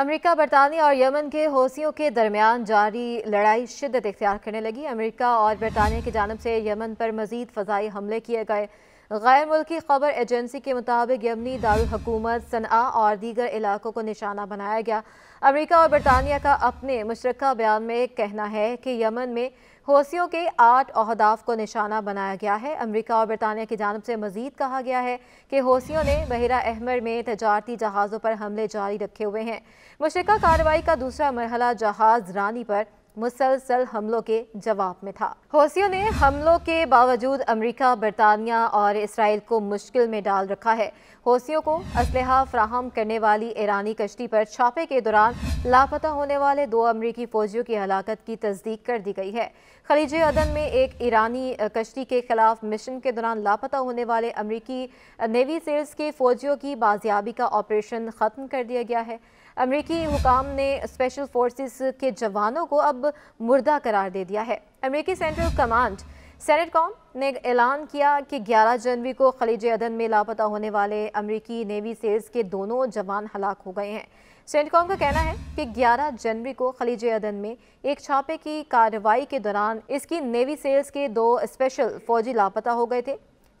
America बरतानिया और Yemen के हौसियों के दरमियान जारी लड़ाई शिदत इख्तियार करने लगी अमेरिका और बरतानिया की जानब से यमन पर मजीद फ़जाई हमले किए गए गैर मुल्की खबर एजेंसी के मुताबिक यमनी दारकूमत सना और दीगर इलाकों को निशाना बनाया गया अमरीका और बरतानिया का अपने मुशरक बयान में कहना है कि यमन में हौसियों के आठ अहदाफ को निशाना बनाया गया है अमरीका और बरतानिया की जानब से मजीद कहा गया है कि हौसियों ने बहरा अहमर में तजारती जहाज़ों पर हमले जारी रखे हुए हैं मुशरक कार्रवाई का दूसरा मरहला जहाज़ रानी पर मुसलसल हमलों के जवाब में था हौसियों ने हमलों के बावजूद अमेरिका बरतानिया और इसराइल को मुश्किल में डाल रखा है हौसियों को इसलहा फ्राहम करने वाली ईरानी कश्ती पर छापे के दौरान लापता होने वाले दो अमरीकी फौजियों की हलाकत की तस्दीक कर दी गई है खलीज अदन में एक ईरानी कश्ती के खिलाफ मिशन के दौरान लापता होने वाले अमरीकी नेवी सेल्स के फौजियों की बाजियाबी का ऑपरेशन ख़त्म कर दिया गया है अमरीकी हुकाम ने स्पेशल फोर्सेस के जवानों को अब मुर्दा करार दे दिया है अमरीकी सेंट्रल कमांड सेनेट कॉम ने ऐलान किया कि 11 जनवरी को खलीज अदन में लापता होने वाले अमरीकी नेवी सेल्स के दोनों जवान हलाक हो गए हैं सेंटकॉम का कहना है कि 11 जनवरी को खलीज अदन में एक छापे की कार्रवाई के दौरान इसकी नेवी सेल्स के दो स्पेशल फौजी लापता हो गए थे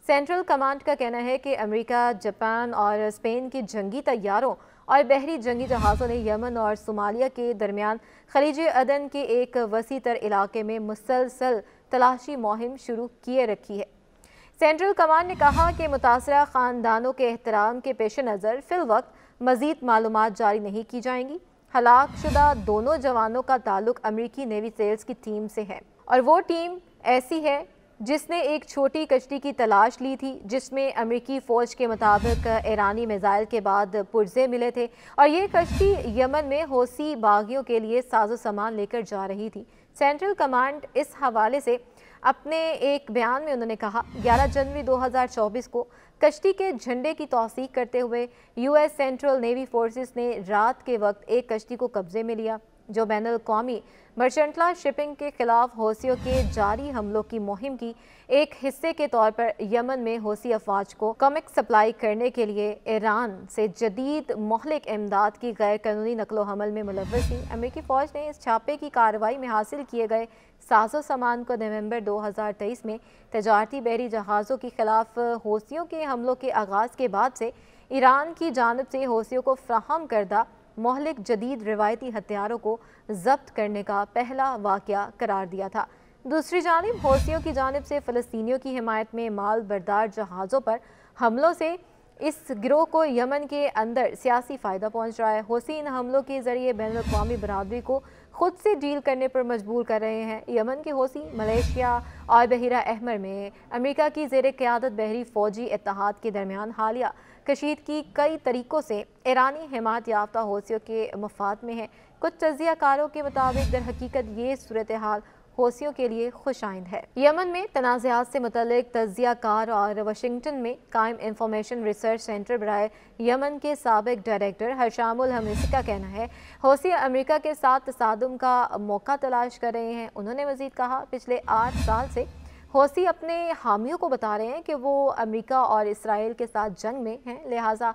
सेंट्रल कमांड का कहना है कि अमेरिका जापान और स्पेन की जंगी तैयारों और बहरी जंगी जहाज़ों ने यमन और सोमालिया के दरमियान खलीज अदन के एक वसी तर इलाके में मुसलसल तलाशी मुहिम शुरू किए रखी है सेंट्रल कमान ने कहा कि मुतासर ख़ानदानों के एहतराम के पेश नज़र वक्त मज़ीद मालूम जारी नहीं की जाएंगी हलाक शुदा दोनों जवानों का ताल्लुक अमरीकी नेवी सेल्स की टीम से है और वो टीम ऐसी है जिसने एक छोटी कश्ती की तलाश ली थी जिसमें अमेरिकी फ़ौज के मुताबिक ईरानी मिज़ाइल के बाद पुर्जे मिले थे और ये कश्ती यमन में हौसी बागियों के लिए साजो सामान लेकर जा रही थी सेंट्रल कमांड इस हवाले से अपने एक बयान में उन्होंने कहा 11 जनवरी 2024 को कश्ती के झंडे की तोसीक करते हुए यूएस सेंट्रल नेवी फोर्सेस ने रात के वक्त एक कश्ती को कब्जे में लिया जो बैन अवी मर्चेंटला शिपिंग के खिलाफ हौसियों के जारी हमलों की मुहिम की एक हिस्से के तौर पर यमन में होसी अफवाज को कमिक सप्लाई करने के लिए ईरान से जदीद महलिक इमदाद की गैर कानूनी नकलो हमल में मुलव थी अमरीकी फ़ौज ने इस छापे की कार्रवाई में हासिल किए गए साजो सामान को नवंबर 2023 में तजारती बहरी जहाज़ों के खिलाफ हौसियों के हमलों के आगाज़ के बाद से ईरान की जानब से हौसियों को फ्राहम करदा मोहलिक जदीद रिवायती हथियारों को जब्त करने का पहला वाक़ करार दिया था दूसरी जानब हौसियों की जानब से फ़लस्तियों की हमायत में माल बरदार जहाज़ों पर हमलों से इस गिरोह को यमन के अंदर सियासी फ़ायदा पहुँच रहा है हौसी इन हमलों के ज़रिए बैन अवी बरदरी को खुद से डील करने पर मजबूर कर रहे हैं यमन के हौसी मलेशिया और बहरा अहमर में अमेरिका की जेर क़्यादत बहरी फ़ौजी इतिहाद के दरमियान हालिया कशीद की कई तरीक़ों से ईरानी हिमात याफ्ता हौसियों के मफाद में है कुछ तजिया कारों के मुताबिक दर हकीकत ये सूरत हाल हौसियों के लिए खुश आइंद है यमन में तनाज़ात से मतलब तजिया कार और वाशिंगटन में कायम इंफॉर्मेशन रिसर्च सेंटर बरए यमन के सबक डायरेक्टर हशामुल हमीसी का कहना है हौसी अमेरिका के साथ तसादम का मौका तलाश कर रहे हैं उन्होंने मजीद कहा पिछले आठ साल से हौसी अपने हामियों को बता रहे हैं कि वो अमेरिका और इसराइल के साथ जंग में हैं लिहाजा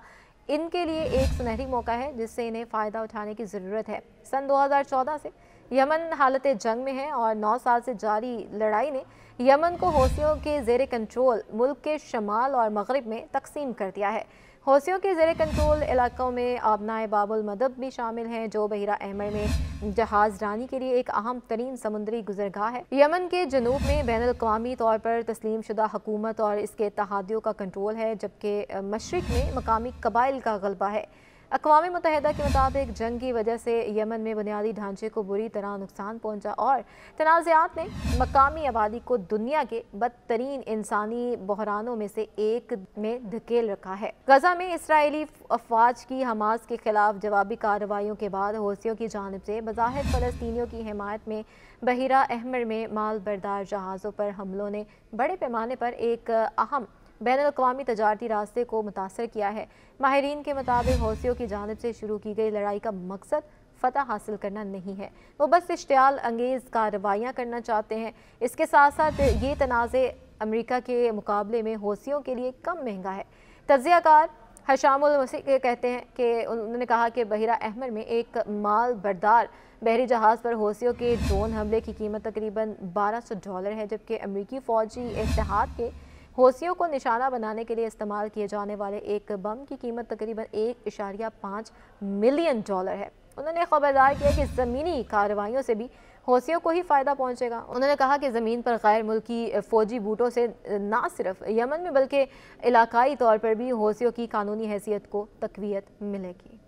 इनके लिए एक सुनहरी मौका है जिससे इन्हें फ़ायदा उठाने की ज़रूरत है सन 2014 से यमन हालत जंग में है और 9 साल से जारी लड़ाई ने यमन को हौसियों के जेर कंट्रोल मुल्क के शमाल और मगरब में तकसीम कर दिया है हौसियों के जेर कंट्रोल इलाकों में आबनाए बाबुल मदब भी शामिल हैं जो बहिरा अहमर में जहाज रानी के लिए एक अहम तरीन समुद्री गुजरगाह है यमन के जनूब में बैन अवी तौर पर तस्लीम शुदा हुकूमत और इसके तहादियों का कंट्रोल है जबकि मशरक में मकामी कबाइल का गलबा है अकवा मुतहदा के मुताबिक जंग की वजह से यमन में बुनियादी ढांचे को बुरी तरह नुकसान पहुंचा और तनाज़ात ने मकामी आबादी को दुनिया के बदतरीन इंसानी बहरानों में से एक में धकेल रखा है गजा में इसराइली अफवाज की हमास के खिलाफ जवाबी कार्रवाइयों के बाद हौसियों की जानब से बज़ाहिर फ़लस्तियों की हमायत में बहिरा अहमर में माल बरदार जहाज़ों पर हमलों ने बड़े पैमाने पर एक अहम बैन अवी तजारती रास्ते को मुतासर किया है माहरीन के मुताबिक हौसियों की जानब से शुरू की गई लड़ाई का मकसद फ़तह हासिल करना नहीं है वो बस इश्तियाल अंगेज़ कार्रवाइयाँ करना चाहते हैं इसके साथ साथ ये तनाज़े अमरीका के मुकाबले में हौसियों के लिए कम महंगा है तजियाकार हशामुल के कहते हैं कि उन्होंने कहा कि बहरा अहमर में एक माल बरदार बहरी जहाज़ पर हौसियों के ड्रोन हमले की कीमत तकरीबन 1200 डॉलर है जबकि अमरीकी फ़ौजी इतिहाद के हौसियों को निशाना बनाने के लिए इस्तेमाल किए जाने वाले एक बम की कीमत तकरीबन एक इशारिया पाँच मिलियन डॉलर है उन्होंने खबरदार किया कि ज़मीनी कार्रवाइयों से भी हौसियों को ही फ़ायदा पहुंचेगा उन्होंने कहा कि ज़मीन पर गैर मुल्की फ़ौजी बूटों से ना सिर्फ यमन में बल्कि इलाकाई तौर पर भी हौसियों की कानूनी हैसियत को तकवीत मिलेगी